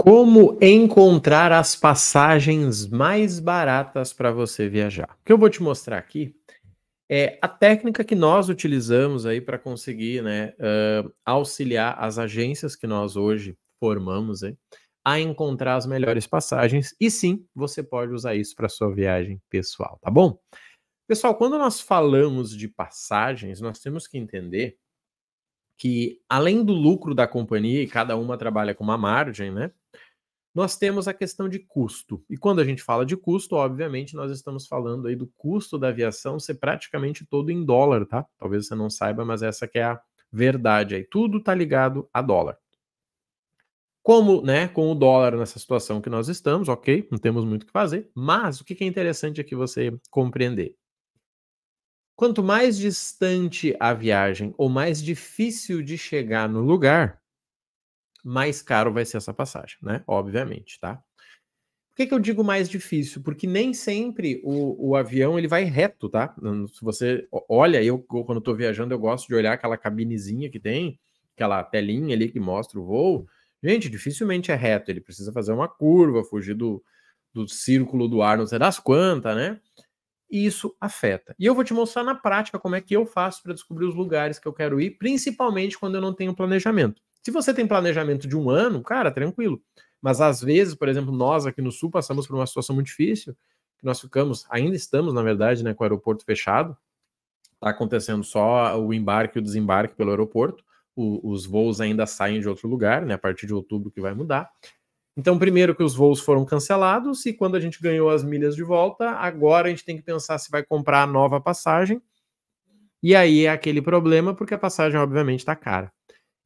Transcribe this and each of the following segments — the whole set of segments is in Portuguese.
Como encontrar as passagens mais baratas para você viajar? O que eu vou te mostrar aqui é a técnica que nós utilizamos aí para conseguir né, uh, auxiliar as agências que nós hoje formamos hein, a encontrar as melhores passagens. E sim, você pode usar isso para sua viagem pessoal, tá bom? Pessoal, quando nós falamos de passagens, nós temos que entender que além do lucro da companhia, e cada uma trabalha com uma margem, né? Nós temos a questão de custo. E quando a gente fala de custo, obviamente nós estamos falando aí do custo da aviação ser praticamente todo em dólar, tá? Talvez você não saiba, mas essa que é a verdade aí. Tudo tá ligado a dólar. Como, né, com o dólar nessa situação que nós estamos, OK? Não temos muito o que fazer, mas o que é interessante aqui você compreender. Quanto mais distante a viagem ou mais difícil de chegar no lugar, mais caro vai ser essa passagem, né? Obviamente, tá? Por que, que eu digo mais difícil? Porque nem sempre o, o avião ele vai reto, tá? Se você olha, eu quando estou viajando, eu gosto de olhar aquela cabinezinha que tem, aquela telinha ali que mostra o voo. Gente, dificilmente é reto, ele precisa fazer uma curva, fugir do, do círculo do ar, não sei das quantas, né? E isso afeta. E eu vou te mostrar na prática como é que eu faço para descobrir os lugares que eu quero ir, principalmente quando eu não tenho planejamento. Se você tem planejamento de um ano, cara, tranquilo. Mas às vezes, por exemplo, nós aqui no Sul passamos por uma situação muito difícil, que nós ficamos, ainda estamos, na verdade, né, com o aeroporto fechado. Está acontecendo só o embarque e o desembarque pelo aeroporto. O, os voos ainda saem de outro lugar, né? A partir de outubro que vai mudar. Então, primeiro que os voos foram cancelados, e quando a gente ganhou as milhas de volta, agora a gente tem que pensar se vai comprar a nova passagem. E aí é aquele problema, porque a passagem, obviamente, está cara.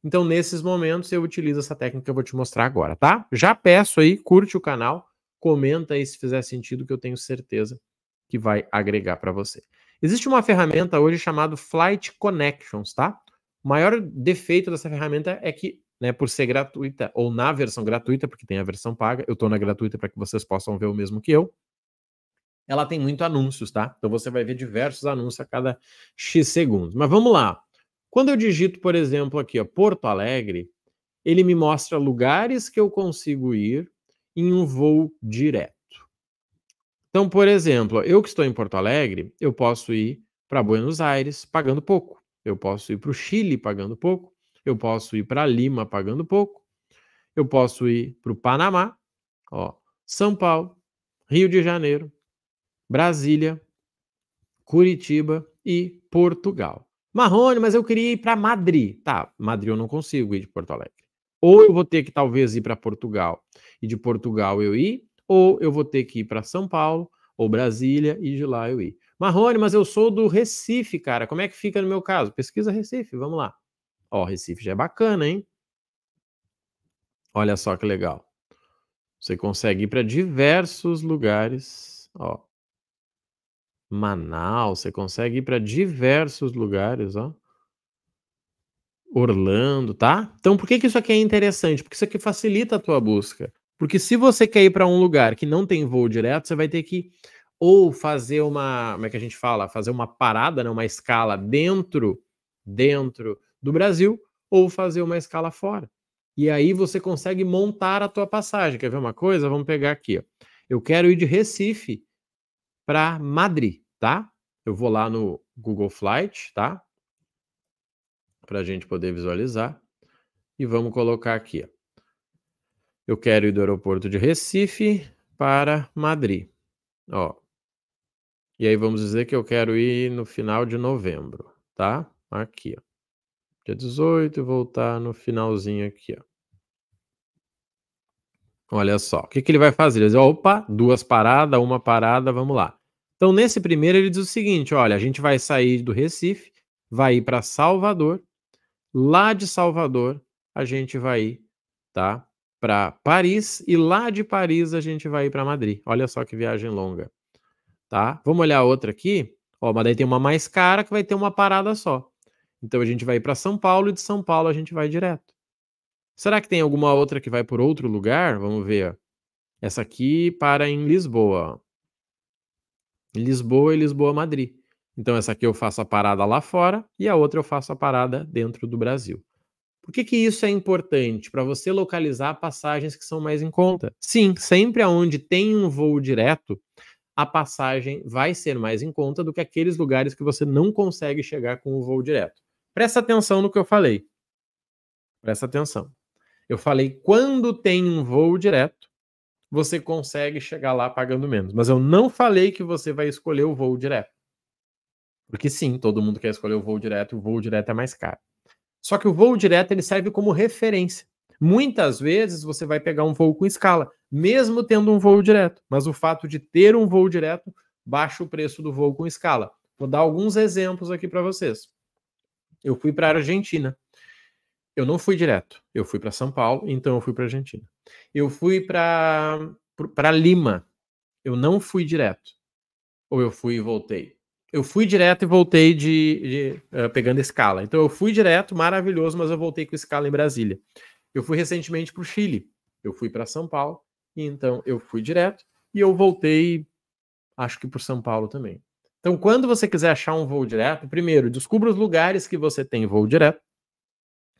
Então, nesses momentos, eu utilizo essa técnica que eu vou te mostrar agora, tá? Já peço aí, curte o canal, comenta aí se fizer sentido, que eu tenho certeza que vai agregar para você. Existe uma ferramenta hoje chamada Flight Connections, tá? O maior defeito dessa ferramenta é que, né, por ser gratuita, ou na versão gratuita, porque tem a versão paga, eu estou na gratuita para que vocês possam ver o mesmo que eu, ela tem muito anúncios, tá? Então você vai ver diversos anúncios a cada X segundos. Mas vamos lá. Quando eu digito, por exemplo, aqui, ó, Porto Alegre, ele me mostra lugares que eu consigo ir em um voo direto. Então, por exemplo, eu que estou em Porto Alegre, eu posso ir para Buenos Aires pagando pouco. Eu posso ir para o Chile pagando pouco. Eu posso ir para Lima pagando pouco. Eu posso ir para o Panamá, ó, São Paulo, Rio de Janeiro, Brasília, Curitiba e Portugal. Marrone, mas eu queria ir para Madrid. Tá, Madrid eu não consigo ir de Porto Alegre. Ou eu vou ter que talvez ir para Portugal e de Portugal eu ir, ou eu vou ter que ir para São Paulo ou Brasília e de lá eu ir. Marrone, mas eu sou do Recife, cara. Como é que fica no meu caso? Pesquisa Recife, vamos lá. Ó, Recife já é bacana, hein? Olha só que legal. Você consegue ir para diversos lugares. Ó, Manaus, você consegue ir para diversos lugares, ó. Orlando, tá? Então, por que, que isso aqui é interessante? Porque isso aqui facilita a tua busca. Porque se você quer ir para um lugar que não tem voo direto, você vai ter que ou fazer uma, como é que a gente fala, fazer uma parada, né, uma escala dentro dentro do Brasil ou fazer uma escala fora. E aí você consegue montar a tua passagem. Quer ver uma coisa? Vamos pegar aqui, ó. Eu quero ir de Recife para Madrid, tá? Eu vou lá no Google Flight, tá? Para a gente poder visualizar. E vamos colocar aqui. Ó. Eu quero ir do aeroporto de Recife para Madrid. Ó. E aí vamos dizer que eu quero ir no final de novembro, tá? Aqui, ó. Dia 18 e voltar no finalzinho aqui, ó. Olha só, o que, que ele vai fazer? Ele vai dizer, opa, duas paradas, uma parada, vamos lá. Então, nesse primeiro, ele diz o seguinte: olha, a gente vai sair do Recife, vai ir para Salvador. Lá de Salvador, a gente vai ir tá, para Paris. E lá de Paris, a gente vai ir para Madrid. Olha só que viagem longa. tá? Vamos olhar outra aqui. Ó, mas daí tem uma mais cara que vai ter uma parada só. Então, a gente vai ir para São Paulo e de São Paulo a gente vai direto. Será que tem alguma outra que vai por outro lugar? Vamos ver. Essa aqui para em Lisboa. Lisboa e Lisboa-Madrid. Então, essa aqui eu faço a parada lá fora e a outra eu faço a parada dentro do Brasil. Por que, que isso é importante? Para você localizar passagens que são mais em conta. Sim, sempre aonde tem um voo direto, a passagem vai ser mais em conta do que aqueles lugares que você não consegue chegar com o voo direto. Presta atenção no que eu falei. Presta atenção. Eu falei, quando tem um voo direto, você consegue chegar lá pagando menos. Mas eu não falei que você vai escolher o voo direto. Porque sim, todo mundo quer escolher o voo direto, o voo direto é mais caro. Só que o voo direto ele serve como referência. Muitas vezes você vai pegar um voo com escala, mesmo tendo um voo direto, mas o fato de ter um voo direto baixa o preço do voo com escala. Vou dar alguns exemplos aqui para vocês. Eu fui para a Argentina eu não fui direto. Eu fui para São Paulo, então eu fui para Argentina. Eu fui para Lima. Eu não fui direto. Ou eu fui e voltei. Eu fui direto e voltei de, de uh, pegando escala. Então eu fui direto, maravilhoso, mas eu voltei com escala em Brasília. Eu fui recentemente para o Chile. Eu fui para São Paulo, e então eu fui direto e eu voltei, acho que por São Paulo também. Então, quando você quiser achar um voo direto, primeiro, descubra os lugares que você tem voo direto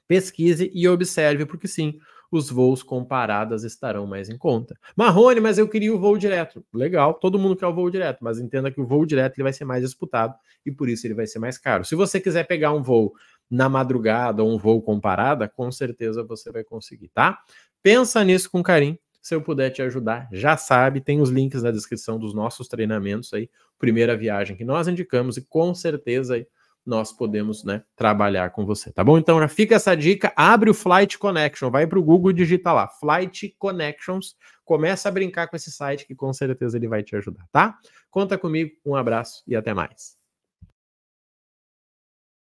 Pesquise e observe, porque sim, os voos comparadas estarão mais em conta. Marrone, mas eu queria o voo direto. Legal, todo mundo quer o voo direto, mas entenda que o voo direto ele vai ser mais disputado e por isso ele vai ser mais caro. Se você quiser pegar um voo na madrugada ou um voo comparada, com certeza você vai conseguir, tá? Pensa nisso com carinho. Se eu puder te ajudar, já sabe, tem os links na descrição dos nossos treinamentos aí, primeira viagem que nós indicamos e com certeza aí nós podemos né, trabalhar com você, tá bom? Então, fica essa dica, abre o Flight Connection, vai para o Google e digita lá, Flight Connections, começa a brincar com esse site que com certeza ele vai te ajudar, tá? Conta comigo, um abraço e até mais.